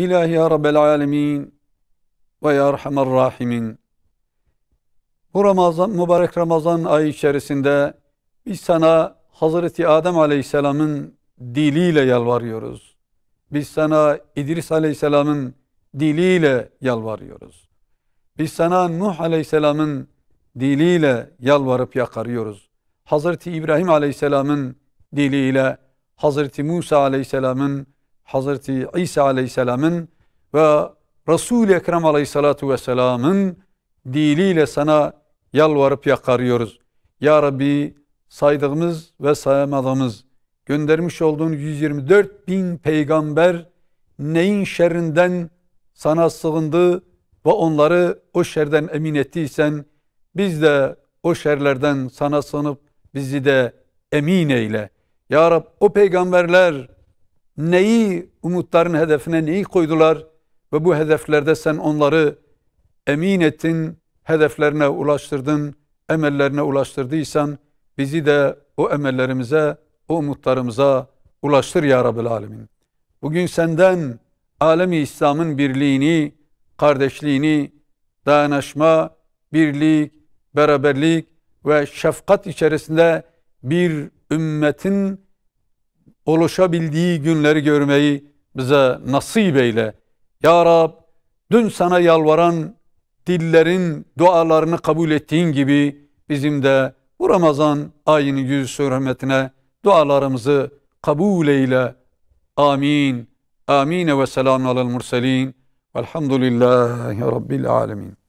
İlahi ya Rabbel Alemin ve ya Erhamer Rahimin. Bu Ramazan, mübarek Ramazan ayı içerisinde biz sana Hazreti Adem Aleyhisselam'ın diliyle yalvarıyoruz. Biz sana İdris Aleyhisselam'ın diliyle yalvarıyoruz. Biz sana Nuh Aleyhisselam'ın diliyle yalvarıp yakarıyoruz. Hazreti İbrahim Aleyhisselam'ın diliyle, Hazreti Musa Aleyhisselam'ın Hazreti İsa Aleyhisselam'ın ve Resul-i Ekrem Aleyhisselatü Vesselam'ın diliyle sana yalvarıp yakarıyoruz. Ya Rabbi saydığımız ve sayamadığımız göndermiş olduğun 124 bin peygamber neyin şerrinden sana sığındı ve onları o şerden emin ettiysen biz de o şerlerden sana sığınıp bizi de emin eyle. Ya Rab o peygamberler neyi umutların hedefine neyi koydular ve bu hedeflerde sen onları emin ettin, hedeflerine ulaştırdın, emellerine ulaştırdıysan bizi de o emellerimize, o umutlarımıza ulaştır ya Rabbil Alemin. Bugün senden alemi İslam'ın birliğini, kardeşliğini, dayanışma, birlik, beraberlik ve şefkat içerisinde bir ümmetin Oluşabildiği günleri görmeyi bize nasip eyle. Ya Rab, dün sana yalvaran dillerin dualarını kabul ettiğin gibi bizim de bu Ramazan ayının yüzü hürmetine dualarımızı kabul eyle. Amin. Amin ve selamun alel murselin. Velhamdülillahi Rabbil alemin.